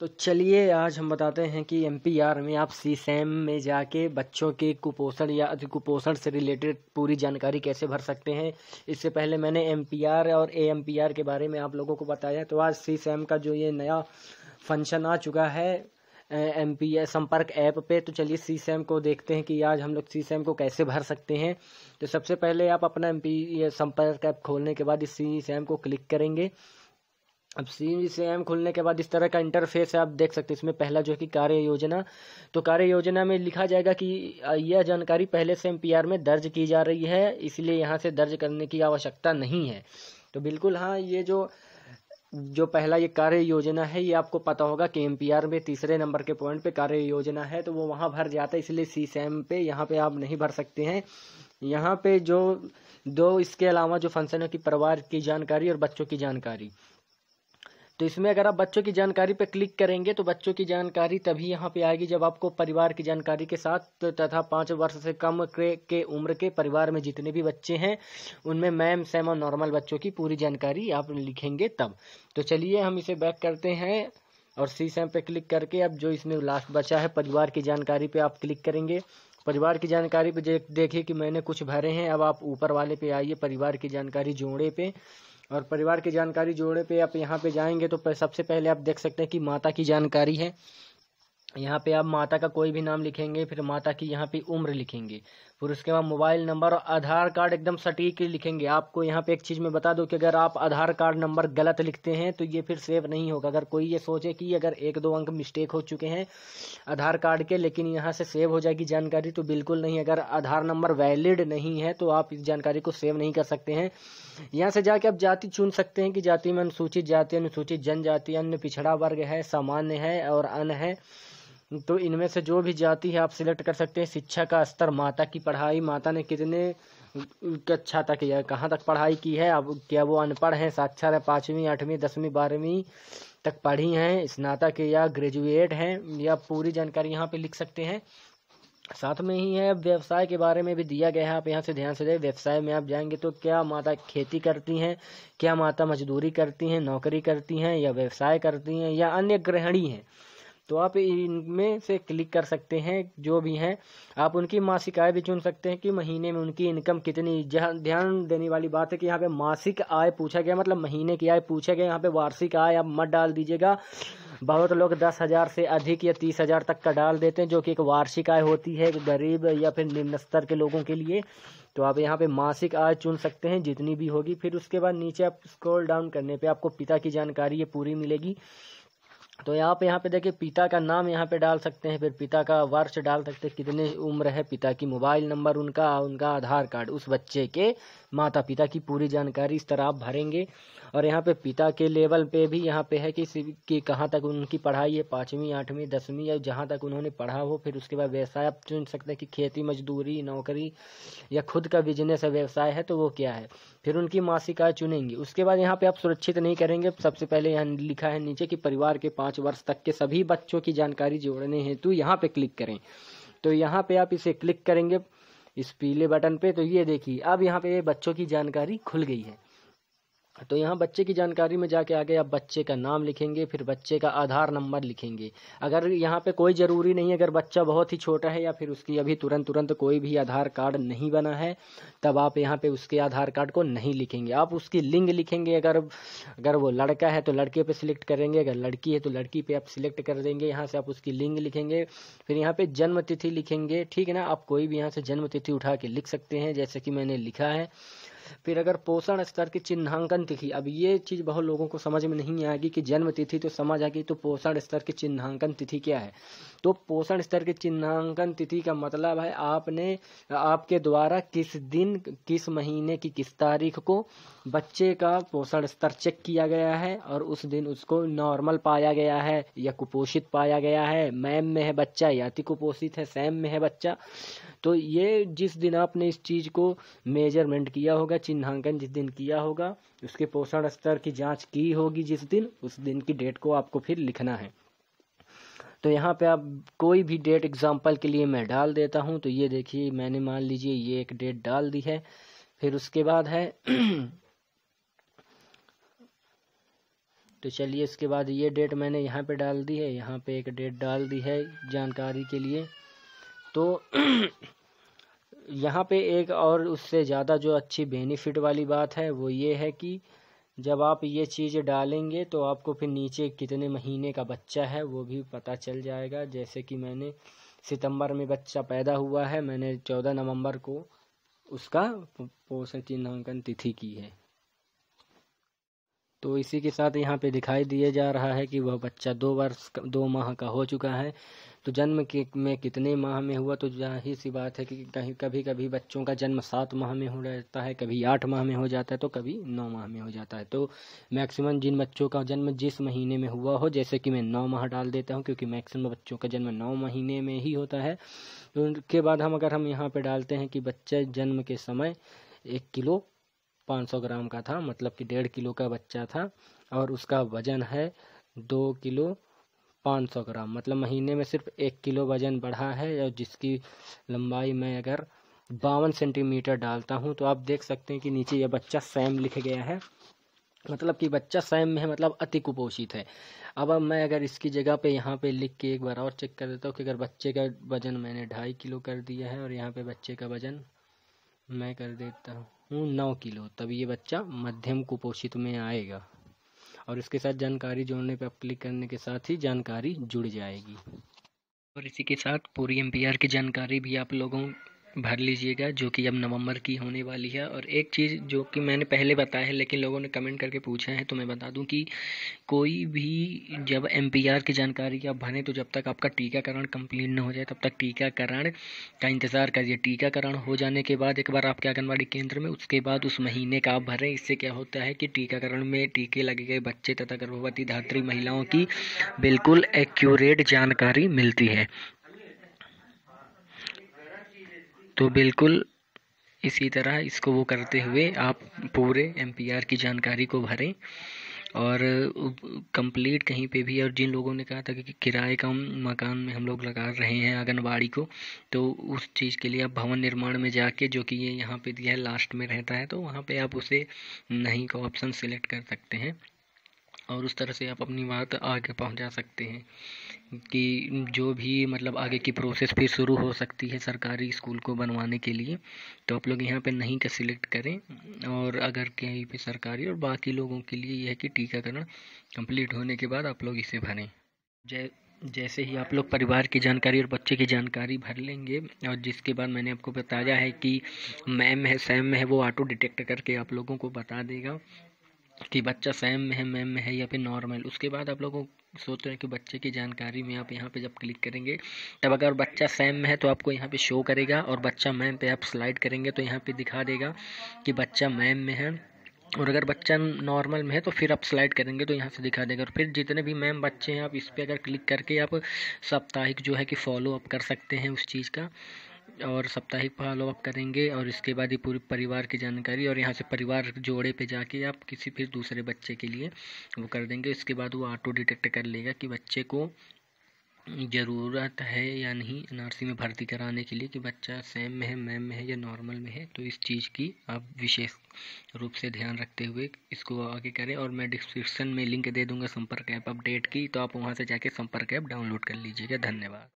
तो चलिए आज हम बताते हैं कि एम पी आर में आप सी सैम में जाके बच्चों के कुपोषण या अति कुपोषण से रिलेटेड पूरी जानकारी कैसे भर सकते हैं इससे पहले मैंने एम पी आर और ए एम पी आर के बारे में आप लोगों को बताया तो आज सी सैम का जो ये नया फंक्शन आ चुका है एम पी संपर्क ऐप पे तो चलिए सी सैम को देखते हैं कि आज हम लोग सी सैम को कैसे भर सकते हैं तो सबसे पहले आप अपना एम पी संपर्क ऐप खोलने के बाद इस सी सैम को क्लिक करेंगे अब सी सी एम खुलने के बाद इस तरह का इंटरफेस है आप देख सकते हैं इसमें पहला जो है कि कार्य योजना तो कार्य योजना में लिखा जाएगा कि यह जानकारी पहले से एम में दर्ज की जा रही है इसलिए यहाँ से दर्ज करने की आवश्यकता नहीं है तो बिल्कुल हाँ ये जो जो पहला ये कार्य योजना है ये आपको पता होगा कि एम में तीसरे नंबर के पॉइंट पे कार्य योजना है तो वो वहाँ भर जाता है इसलिए सी एम पे यहाँ पे आप नहीं भर सकते हैं यहाँ पे जो दो इसके अलावा जो फंक्शन है कि परिवार की जानकारी और बच्चों की जानकारी तो इसमें अगर आप बच्चों की जानकारी पर क्लिक करेंगे तो बच्चों की जानकारी तभी यहाँ पे आएगी जब आपको परिवार की जानकारी के साथ तथा पाँच वर्ष से कम के, के उम्र के परिवार में जितने भी बच्चे हैं उनमें मैम सेम और नॉर्मल बच्चों की पूरी जानकारी आप लिखेंगे तब तो चलिए हम इसे बैक करते हैं और सी सेम पे क्लिक करके अब जो इसमें लास्ट बचा है परिवार की जानकारी पर आप क्लिक करेंगे परिवार की जानकारी पर देखिए कि मैंने कुछ भरे हैं अब आप ऊपर वाले पे आइए परिवार की जानकारी जोड़े पे और परिवार की जानकारी जोड़े पे आप यहाँ पे जाएंगे तो सबसे पहले आप देख सकते हैं कि माता की जानकारी है यहाँ पे आप माता का कोई भी नाम लिखेंगे फिर माता की यहाँ पे उम्र लिखेंगे फिर उसके बाद मोबाइल नंबर और आधार कार्ड एकदम सटीक लिखेंगे आपको यहाँ पे एक चीज़ मैं बता दूँ कि अगर आप आधार कार्ड नंबर गलत लिखते हैं तो ये फिर सेव नहीं होगा अगर कोई ये सोचे कि अगर एक दो अंक मिस्टेक हो चुके हैं आधार कार्ड के लेकिन यहाँ से सेव हो जाएगी जानकारी तो बिल्कुल नहीं अगर आधार नंबर वैलिड नहीं है तो आप इस जानकारी को सेव नहीं कर सकते हैं यहाँ से जाके आप जाति चुन सकते हैं कि जाति में अनुसूचित जाति अनुसूचित जनजाति अन्य पिछड़ा वर्ग है सामान्य है और अन्य है तो इनमें से जो भी जाति है आप सिलेक्ट कर सकते हैं शिक्षा का स्तर माता की पढ़ाई माता ने कितने कक्षा अच्छा तक या कहाँ तक पढ़ाई की है अब क्या वो अनपढ़ हैं साक्षर है पाँचवीं आठवीं दसवीं बारहवीं तक पढ़ी हैं स्नातक या ग्रेजुएट हैं या पूरी जानकारी यहाँ पे लिख सकते हैं साथ में ही है व्यवसाय के बारे में भी दिया गया है आप यहाँ से ध्यान से दें व्यवसाय में आप जाएंगे तो क्या माता खेती करती हैं क्या माता मजदूरी करती हैं नौकरी करती हैं या व्यवसाय करती हैं या अन्य ग्रहणी हैं तो आप इनमें से क्लिक कर सकते हैं जो भी हैं आप उनकी मासिक आय भी चुन सकते हैं कि महीने में उनकी इनकम कितनी ध्यान देने वाली बात है कि यहाँ पे मासिक आय पूछा गया मतलब महीने की आय पूछा गया यहाँ पे वार्षिक आय आप मत डाल दीजिएगा बहुत लोग दस हज़ार से अधिक या तीस हज़ार तक का डाल देते हैं जो कि एक वार्षिक आय होती है गरीब या फिर निम्न स्तर के लोगों के लिए तो आप यहाँ पे मासिक आय चुन सकते हैं जितनी भी होगी फिर उसके बाद नीचे आप स्क्रॉल डाउन करने पे आपको पिता की जानकारी ये पूरी मिलेगी तो यहाँ पे यहाँ पे देखिए पिता का नाम यहाँ पे डाल सकते हैं फिर पिता का वर्ष डाल सकते हैं कितने उम्र है पिता की मोबाइल नंबर उनका उनका आधार कार्ड उस बच्चे के माता पिता की पूरी जानकारी इस तरह आप भरेंगे और यहाँ पे पिता के लेवल पे भी यहाँ पे है कि कि कहाँ तक उनकी पढ़ाई है पाँचवीं आठवीं दसवीं या जहाँ तक उन्होंने पढ़ा हो फिर उसके बाद व्यवसाय आप चुन सकते हैं कि खेती मजदूरी नौकरी या खुद का बिजनेस है व्यवसाय है तो वो क्या है फिर उनकी मासिक आय चुनेंगे उसके बाद यहाँ पे आप सुरक्षित नहीं करेंगे सबसे पहले यहाँ लिखा है नीचे कि परिवार के पाँच वर्ष तक के सभी बच्चों की जानकारी जोड़ने हेतु यहाँ पे क्लिक करें तो यहाँ पे आप इसे क्लिक करेंगे इस पीले बटन पे तो ये देखिए अब यहाँ पे बच्चों की जानकारी खुल गई है तो यहाँ बच्चे की जानकारी में जाके आगे आप बच्चे का नाम लिखेंगे फिर बच्चे का आधार नंबर लिखेंगे अगर यहाँ पे कोई ज़रूरी नहीं अगर बच्चा बहुत ही छोटा है या फिर उसकी अभी तुरंत तुरंत कोई भी आधार कार्ड नहीं बना है तब आप यहाँ पे उसके आधार कार्ड को नहीं लिखेंगे आप उसकी लिंग लिखेंगे अगर अगर वो लड़का है तो लड़के पर सिलेक्ट करेंगे अगर लड़की है तो लड़की पर आप सिलेक्ट कर देंगे यहाँ से आप उसकी लिंग लिखेंगे फिर यहाँ पर जन्मतिथि लिखेंगे ठीक है ना आप कोई भी यहाँ से जन्मतिथि उठा के लिख सकते हैं जैसे कि मैंने लिखा है फिर अगर पोषण स्तर की चिन्हांकन तिथि अब ये चीज़ बहुत लोगों को समझ में नहीं आएगी कि जन्म तिथि तो समझ आ गई तो पोषण स्तर की चिन्हांकन तिथि क्या है तो पोषण स्तर की चिन्हांकन तिथि का मतलब है आपने आपके द्वारा किस दिन किस महीने की किस तारीख को बच्चे का पोषण स्तर चेक किया गया है और उस दिन उसको नॉर्मल पाया गया है या कुपोषित पाया गया है मैम में है बच्चा या अति कुपोषित है सैम में है बच्चा तो ये जिस दिन आपने इस चीज़ को मेजरमेंट किया होगा चिन्हांकन जिस दिन किया होगा उसके पोषण स्तर की जांच की होगी जिस दिन उस दिन की डेट को आपको फिर लिखना है तो यहाँ पे आप कोई भी डेट एग्जांपल के लिए मैं डाल देता हूँ तो ये देखिए मैंने मान लीजिए ये एक डेट डाल दी है फिर उसके बाद है तो चलिए इसके बाद ये डेट मैंने यहाँ पे डाल दी है यहाँ पे एक डेट डाल दी है जानकारी के लिए तो यहाँ पे एक और उससे ज़्यादा जो अच्छी बेनिफिट वाली बात है वो ये है कि जब आप ये चीज़ डालेंगे तो आपको फिर नीचे कितने महीने का बच्चा है वो भी पता चल जाएगा जैसे कि मैंने सितंबर में बच्चा पैदा हुआ है मैंने चौदह नवंबर को उसका पोषण चिन्हांकन तिथि की है तो इसी के साथ यहाँ पे दिखाई दिया जा रहा है कि वह बच्चा दो वर्ष दो माह का हो चुका है तो जन्म के में कितने माह में हुआ तो जाहिर सी बात है कि कहीं कभी कभी बच्चों का जन्म सात माह में हो जाता है कभी आठ माह में हो जाता है तो कभी नौ माह में हो जाता है तो मैक्सिमम जिन बच्चों का जन्म जिस महीने में हुआ हो जैसे कि मैं नौ माह डाल देता हूँ क्योंकि मैक्सिमम बच्चों का जन्म नौ महीने में ही होता है तो उनके बाद हम अगर हम यहाँ पर डालते हैं कि बच्चे जन्म के समय एक किलो 500 ग्राम का था मतलब कि डेढ़ किलो का बच्चा था और उसका वज़न है दो किलो पाँच सौ ग्राम मतलब महीने में सिर्फ एक किलो वज़न बढ़ा है और जिसकी लंबाई मैं अगर बावन सेंटीमीटर डालता हूँ तो आप देख सकते हैं कि नीचे यह बच्चा सैम लिख गया है मतलब कि बच्चा सैम में है मतलब अति कुपोषित है अब अब मैं अगर इसकी जगह पे यहाँ पे लिख के एक बार और चेक कर देता हूँ कि अगर बच्चे का वज़न मैंने ढाई किलो कर दिया है और यहाँ पे बच्चे का वज़न मैं कर देता हूँ नौ किलो तब ये बच्चा मध्यम कुपोषित में आएगा और इसके साथ जानकारी जोड़ने पर क्लिक करने के साथ ही जानकारी जुड़ जाएगी और इसी के साथ पूरी एम की जानकारी भी आप लोगों भर लीजिएगा जो कि अब नवंबर की होने वाली है और एक चीज़ जो कि मैंने पहले बताया है लेकिन लोगों ने कमेंट करके पूछा है तो मैं बता दूं कि कोई भी जब एम की जानकारी आप भरें तो जब तक आपका टीकाकरण कंप्लीट ना हो जाए तब तक टीकाकरण का इंतज़ार करिए टीकाकरण हो जाने के बाद एक बार आपके आंगनबाड़ी केंद्र में उसके बाद उस महीने का आप भरें इससे क्या होता है कि टीकाकरण में टीके लगे गए बच्चे तथा गर्भवती धात्री महिलाओं की बिल्कुल एक्यूरेट जानकारी मिलती है तो बिल्कुल इसी तरह इसको वो करते हुए आप पूरे एम की जानकारी को भरें और कंप्लीट कहीं पे भी और जिन लोगों ने कहा था कि किराए का मकान में हम लोग लगा रहे हैं आंगनबाड़ी को तो उस चीज़ के लिए आप भवन निर्माण में जाके जो कि ये यहाँ पे दिया है लास्ट में रहता है तो वहाँ पे आप उसे नहीं का ऑप्शन सिलेक्ट कर सकते हैं और उस तरह से आप अपनी बात आगे पहुंचा सकते हैं कि जो भी मतलब आगे की प्रोसेस फिर शुरू हो सकती है सरकारी स्कूल को बनवाने के लिए तो आप लोग यहाँ पे नहीं का सिलेक्ट करें और अगर कहीं पे सरकारी और बाकी लोगों के लिए यह है कि टीकाकरण कंप्लीट होने के बाद आप लोग इसे भरें जय जैसे ही आप लोग परिवार की जानकारी और बच्चे की जानकारी भर लेंगे और जिसके बाद मैंने आपको बताया है कि मैम है सैम है वो ऑटो डिटेक्ट करके आप लोगों को बता देगा कि बच्चा सैम में है मैम में है या फिर नॉर्मल उसके बाद आप लोगों सोच रहे हैं कि बच्चे की जानकारी में आप यहाँ पे जब क्लिक करेंगे तब अगर बच्चा सैम में है तो आपको यहाँ पे शो करेगा और बच्चा मैम पे आप स्लाइड करेंगे तो यहाँ पे दिखा देगा कि बच्चा मैम में है और अगर बच्चा नॉर्मल में है तो फिर आप स्लाइड करेंगे तो यहाँ से दिखा देगा और फिर जितने भी मैम बच्चे हैं आप इस पर अगर क्लिक करके आप साप्ताहिक जो है कि फॉलो अप कर सकते हैं उस चीज़ का और साप्ताहिक फॉलोअप करेंगे और इसके बाद ही पूरे परिवार की जानकारी और यहाँ से परिवार जोड़े पे जाके आप किसी फिर दूसरे बच्चे के लिए वो कर देंगे इसके बाद वो ऑटो डिटेक्ट कर लेगा कि बच्चे को ज़रूरत है या नहीं एनआरसी में भर्ती कराने के लिए कि बच्चा सेम में है मैम में है या नॉर्मल में है तो इस चीज़ की आप विशेष रूप से ध्यान रखते हुए इसको आगे करें और मैं डिस्क्रिप्शन में लिंक दे दूंगा संपर्क ऐप अपडेट की तो आप वहां से जाके संपर्क ऐप डाउनलोड कर लीजिएगा धन्यवाद